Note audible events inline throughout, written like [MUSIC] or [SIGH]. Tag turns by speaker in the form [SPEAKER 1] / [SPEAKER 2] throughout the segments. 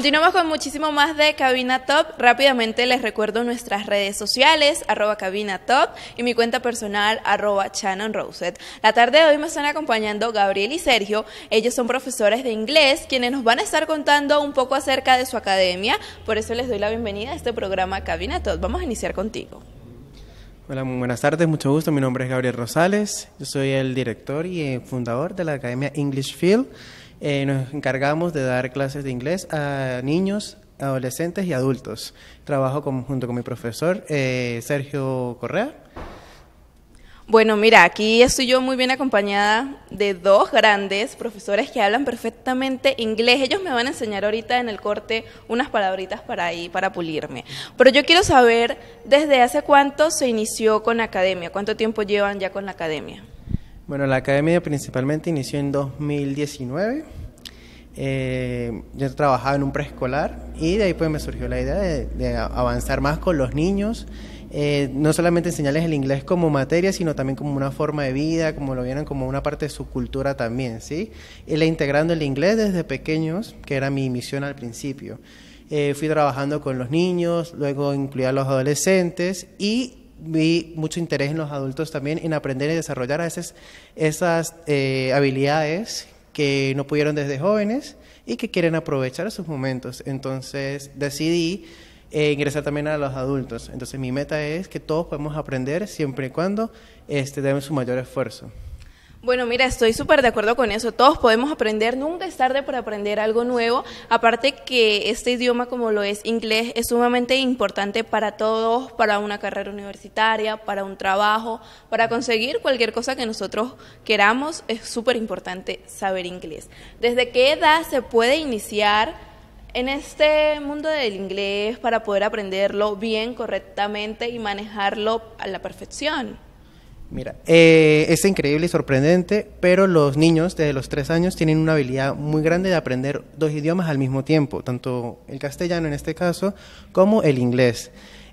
[SPEAKER 1] Continuamos con muchísimo más de Cabina Top. Rápidamente les recuerdo nuestras redes sociales, arroba Cabina Top y mi cuenta personal, arroba Shannon Roset. La tarde de hoy me están acompañando Gabriel y Sergio. Ellos son profesores de inglés, quienes nos van a estar contando un poco acerca de su academia. Por eso les doy la bienvenida a este programa Cabina Top. Vamos a iniciar contigo.
[SPEAKER 2] Hola, muy buenas tardes, mucho gusto. Mi nombre es Gabriel Rosales. Yo soy el director y eh, fundador de la Academia English Field eh, nos encargamos de dar clases de inglés a niños, adolescentes y adultos. Trabajo junto con mi profesor eh, Sergio Correa.
[SPEAKER 1] Bueno, mira, aquí estoy yo muy bien acompañada de dos grandes profesores que hablan perfectamente inglés. Ellos me van a enseñar ahorita en el corte unas palabritas para ahí, para pulirme. Pero yo quiero saber, ¿desde hace cuánto se inició con la academia? ¿Cuánto tiempo llevan ya con la academia?
[SPEAKER 2] Bueno, la academia principalmente inició en 2019. Eh, yo trabajaba en un preescolar y de ahí pues me surgió la idea de, avanzar más con los niños, eh, no solamente enseñarles el inglés como materia, sino también como una forma de vida, como lo vieran como una parte de su cultura también, ¿sí? Y la integrando el inglés desde pequeños, que era mi misión al principio. Eh, fui trabajando con los niños, luego incluía a los adolescentes y vi mucho interés en los adultos también en aprender y desarrollar esas eh, habilidades que no pudieron desde jóvenes y que quieren aprovechar sus momentos. Entonces decidí eh, ingresar también a los adultos. Entonces mi meta es que todos podemos aprender siempre y cuando este, den su mayor esfuerzo.
[SPEAKER 1] Bueno, mira, estoy súper de acuerdo con eso. Todos podemos aprender, nunca es tarde para aprender algo nuevo. Aparte que este idioma como lo es inglés es sumamente importante para todos, para una carrera universitaria, para un trabajo, para conseguir cualquier cosa que nosotros queramos. Es súper importante saber inglés. ¿Desde qué edad se puede iniciar en este mundo del inglés para poder aprenderlo bien, correctamente y manejarlo a la perfección?
[SPEAKER 2] Mira, eh, es increíble y sorprendente, pero los niños desde los tres años tienen una habilidad muy grande de aprender dos idiomas al mismo tiempo, tanto el castellano en este caso como el inglés.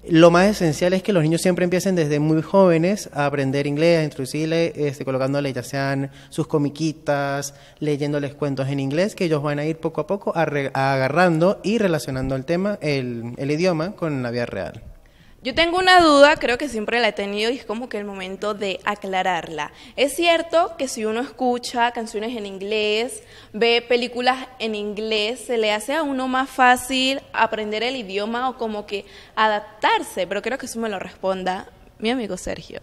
[SPEAKER 2] Lo más esencial es que los niños siempre empiecen desde muy jóvenes a aprender inglés, a introducirle, este, colocándole ya sean sus comiquitas, leyéndoles cuentos en inglés, que ellos van a ir poco a poco a agarrando y relacionando el tema, el idioma con la vida real.
[SPEAKER 1] Yo tengo una duda, creo que siempre la he tenido y es como que el momento de aclararla. Es cierto que si uno escucha canciones en inglés, ve películas en inglés, se le hace a uno más fácil aprender el idioma o como que adaptarse, pero creo que eso me lo responda mi amigo Sergio.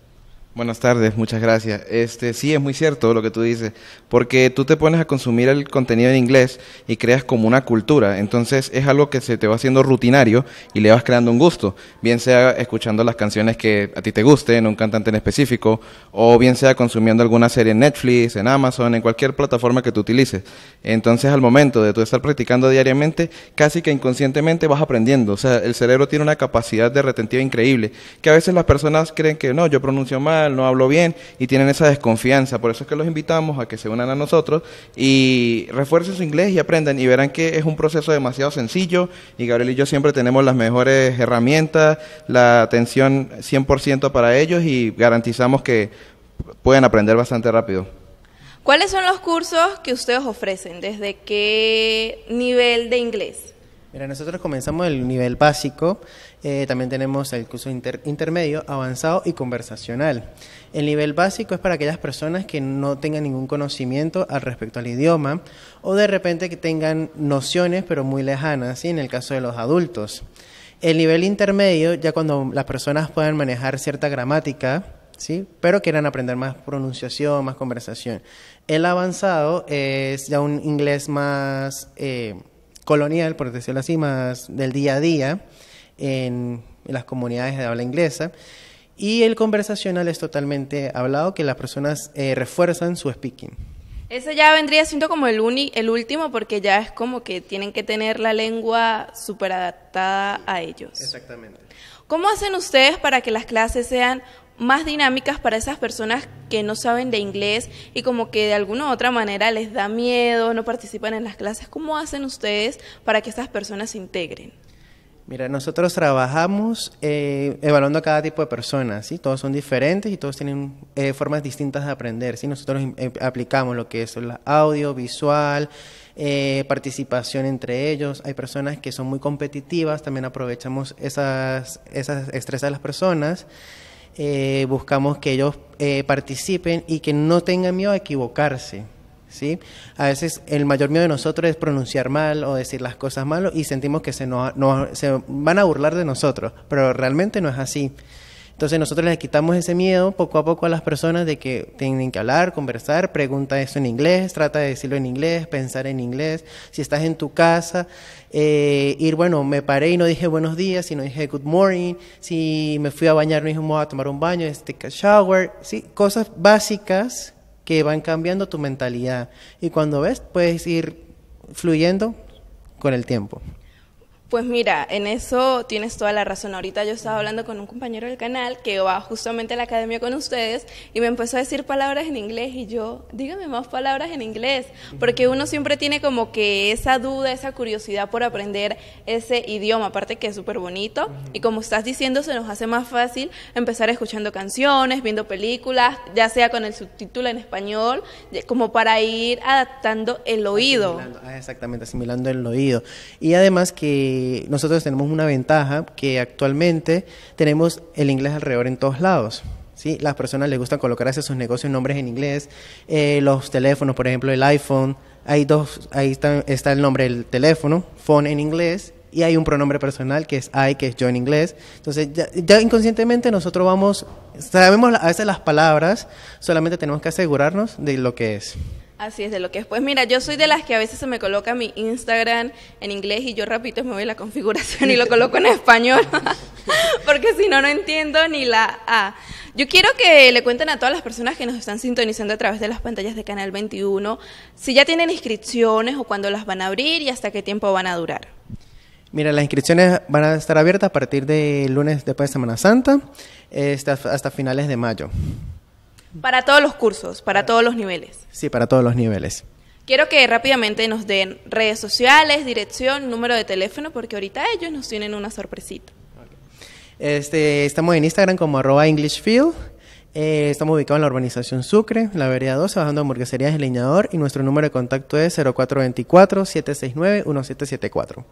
[SPEAKER 3] Buenas tardes, muchas gracias. Este, sí, es muy cierto lo que tú dices, porque tú te pones a consumir el contenido en inglés y creas como una cultura, entonces es algo que se te va haciendo rutinario y le vas creando un gusto, bien sea escuchando las canciones que a ti te gusten, un cantante en específico, o bien sea consumiendo alguna serie en Netflix, en Amazon, en cualquier plataforma que tú utilices. Entonces, al momento de tú estar practicando diariamente, casi que inconscientemente vas aprendiendo, o sea, el cerebro tiene una capacidad de retentiva increíble, que a veces las personas creen que no, yo pronuncio mal, no hablo bien y tienen esa desconfianza. Por eso es que los invitamos a que se unan a nosotros y refuercen su inglés y aprendan y verán que es un proceso demasiado sencillo y Gabriel y yo siempre tenemos las mejores herramientas, la atención 100% para ellos y garantizamos que
[SPEAKER 2] pueden aprender bastante rápido.
[SPEAKER 1] ¿Cuáles son los cursos que ustedes ofrecen? ¿Desde qué nivel de inglés?
[SPEAKER 2] Mira, nosotros comenzamos el nivel básico, eh, también tenemos el curso intermedio, avanzado y conversacional. El nivel básico es para aquellas personas que no tengan ningún conocimiento al respecto al idioma o de repente que tengan nociones pero muy lejanas, ¿sí? en el caso de los adultos. El nivel intermedio, ya cuando las personas puedan manejar cierta gramática, ¿sí? pero quieran aprender más pronunciación, más conversación. El avanzado es ya un inglés más... Eh, colonial, por decirlo así, más del día a día en, las comunidades de habla inglesa. Y el conversacional es totalmente hablado, que las personas eh, refuerzan su speaking.
[SPEAKER 1] Ese ya vendría siendo como el, uni, el último porque ya es como que tienen que tener la lengua súper adaptada a ellos. Exactamente. ¿Cómo hacen ustedes para que las clases sean más dinámicas para esas personas que no saben de inglés y como que de alguna u otra manera les da miedo, no participan en las clases. ¿Cómo hacen ustedes para que esas personas se integren?
[SPEAKER 2] Mira, nosotros trabajamos eh, evaluando a cada tipo de personas, ¿sí? Todos son diferentes y todos tienen eh, formas distintas de aprender, ¿sí? Nosotros eh, aplicamos lo que es la audio, visual, participación entre ellos. Hay personas que son muy competitivas, también aprovechamos esas, esas estrés de las personas. Eh, buscamos que ellos eh, participen y que no tengan miedo a equivocarse. ¿sí? A veces el mayor miedo de nosotros es pronunciar mal o decir las cosas mal y sentimos que se, se van a burlar de nosotros, pero realmente no es así. Entonces nosotros les quitamos ese miedo poco a poco a las personas de que tienen que hablar, conversar, pregunta eso en inglés, trata de decirlo en inglés, pensar en inglés, si estás en tu casa, eh, ir, bueno, me paré y no dije buenos días, sino dije good morning, si me fui a bañar no dije me a tomar un baño, este shower, sí, cosas básicas que van cambiando tu mentalidad y cuando ves puedes ir fluyendo con el tiempo.
[SPEAKER 1] Pues mira, en eso tienes toda la razón. Ahorita yo estaba hablando con un compañero del canal que va justamente a la academia con ustedes y me empezó a decir palabras en inglés y yo, dígame más palabras en inglés, porque uno siempre tiene como que esa duda, esa curiosidad por aprender ese idioma, aparte que es súper bonito y como estás diciendo, se nos hace más fácil empezar escuchando canciones, viendo películas, ya sea con el subtítulo en español, como para ir adaptando el oído.
[SPEAKER 2] Ah, exactamente, asimilando el oído. Y además que eh, nosotros tenemos una ventaja que actualmente tenemos el inglés alrededor en todos lados. ¿sí? Las personas les gustan colocar hacia sus negocios nombres en inglés, eh, los teléfonos, por ejemplo, el iPhone, hay dos, ahí está, el nombre del teléfono, phone en inglés, y hay un pronombre personal que es I, que es yo en inglés. Entonces, ya, ya, inconscientemente nosotros vamos, sabemos a veces las palabras, solamente tenemos que asegurarnos de lo que es.
[SPEAKER 1] Así es, de lo que es. Pues mira, yo soy de las que a veces se me coloca mi Instagram en inglés y yo rapidito me voy a la configuración y lo coloco en español, [LAUGHS] porque si no, no entiendo ni la A. Yo quiero que le cuenten a todas las personas que nos están sintonizando a través de las pantallas de Canal 21, si ya tienen inscripciones o cuándo las van a abrir y hasta qué tiempo van a durar.
[SPEAKER 2] Mira, las inscripciones van a estar abiertas a partir de lunes después de Semana Santa este, hasta finales de mayo.
[SPEAKER 1] Para todos los cursos, para todos los niveles.
[SPEAKER 2] Sí, para todos los niveles.
[SPEAKER 1] Quiero que rápidamente nos den redes sociales, dirección, número de teléfono, porque ahorita ellos nos tienen una sorpresita.
[SPEAKER 2] Este, estamos en Instagram como arroba EnglishField. Eh, estamos ubicados en la urbanización Sucre, la vereda 12, bajando burgueserías El Leñador y nuestro número de contacto es 0424-769-1774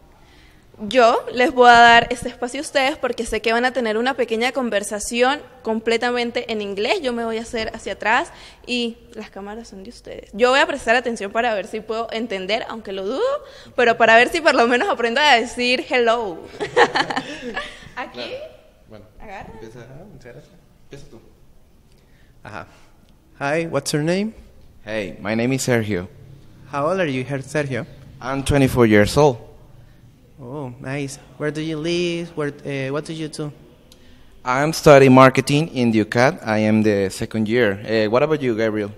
[SPEAKER 1] yo les voy a dar este espacio a ustedes porque sé que van a tener una pequeña conversación completamente en inglés. Yo me voy a hacer hacia atrás y las cámaras son de ustedes. Yo voy a prestar atención para ver si puedo entender, aunque lo dudo, pero para ver si por lo menos aprendo a decir hello. [LAUGHS]
[SPEAKER 3] Aquí. Bueno. Agarra. Ah, empieza, tú. Ajá. Hi, what's your name? Hey, my name is Sergio.
[SPEAKER 2] How old are you, Sergio? I'm
[SPEAKER 3] 24 years old.
[SPEAKER 2] Oh, nice. Where do you live? Where, uh, what do you do?
[SPEAKER 3] I'm studying marketing in UCAD. I am the second year. Uh, what about you, Gabriel?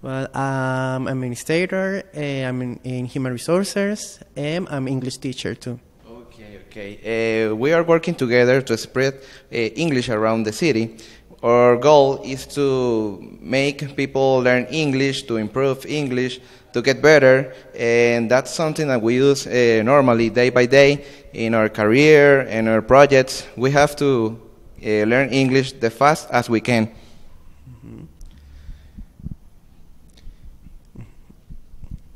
[SPEAKER 2] Well, I'm um, an administrator. Uh, I'm in, in, human resources, and I'm English teacher too. Okay, okay. we are working
[SPEAKER 3] together to spread English around the city. Our goal is to make people learn English, to improve English, to get better. And that's something that we use uh, normally day by day in our career and our projects. We have to uh, learn English the fast as we can.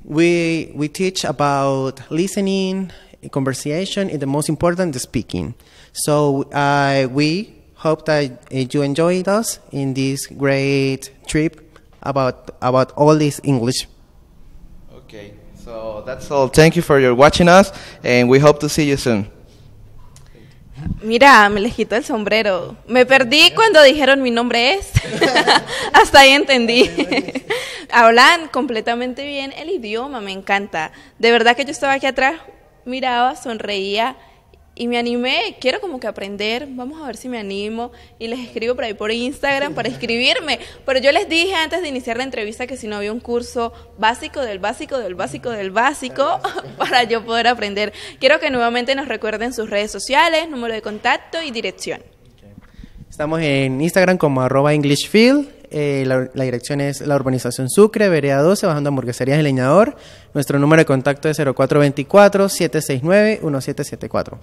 [SPEAKER 2] We, we teach about listening, conversation, and the most important, the speaking. So uh, we hope that uh, you enjoyed us in this great trip about, about all this English
[SPEAKER 3] So that's all. Thank you for your watching us, and we hope to see you soon.
[SPEAKER 1] Mira, me les quito el sombrero. Me perdí cuando dijeron mi nombre es. [LAUGHS] Hasta ahí entendí. [LAUGHS] Hablan completamente bien el idioma, me encanta. De verdad que yo estaba aquí atrás, miraba, sonreía y me animé, quiero como que aprender, vamos a ver si me animo y les escribo por ahí por Instagram para escribirme. Pero yo les dije antes de iniciar la entrevista que si no había un curso básico del básico del básico del básico [LAUGHS] para yo poder aprender. Quiero que nuevamente nos recuerden sus redes sociales, número de contacto y dirección.
[SPEAKER 2] Estamos en Instagram como arroba EnglishField. Eh, la, dirección es la urbanización Sucre, Vereda 12, bajando a hamburgueserías y Leñador. Nuestro número de contacto es 0424-769-1774.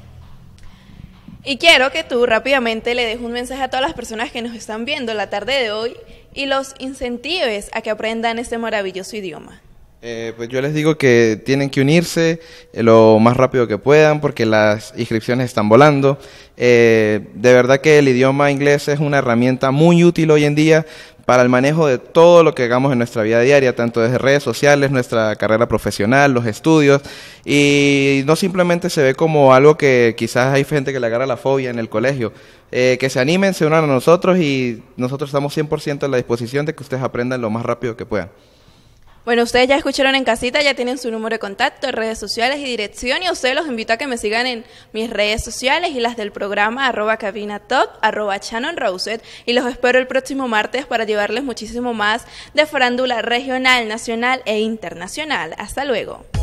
[SPEAKER 1] Y quiero que tú rápidamente le des un mensaje a todas las personas que nos están viendo en la tarde de hoy y los incentives a que aprendan este maravilloso idioma.
[SPEAKER 3] Eh, pues yo les digo que tienen que unirse eh, lo más rápido que puedan porque las inscripciones están volando. Eh, de verdad que el idioma inglés es una herramienta muy útil hoy en día para el manejo de todo lo que hagamos en nuestra vida diaria, tanto desde redes sociales, nuestra carrera profesional, los estudios, y no simplemente se ve como algo que quizás hay gente que le agarra la fobia en el colegio. Eh, que se animen, se unan a nosotros y nosotros estamos 100% a la disposición de que ustedes aprendan lo más rápido que puedan.
[SPEAKER 1] Bueno, ustedes ya escucharon en casita, ya tienen su número de contacto, redes sociales y dirección y a ustedes los invito a que me sigan en mis redes sociales y las del programa arroba cabina top, arroba Shannon y los espero el próximo martes para llevarles muchísimo más de farándula regional, nacional e internacional. Hasta luego.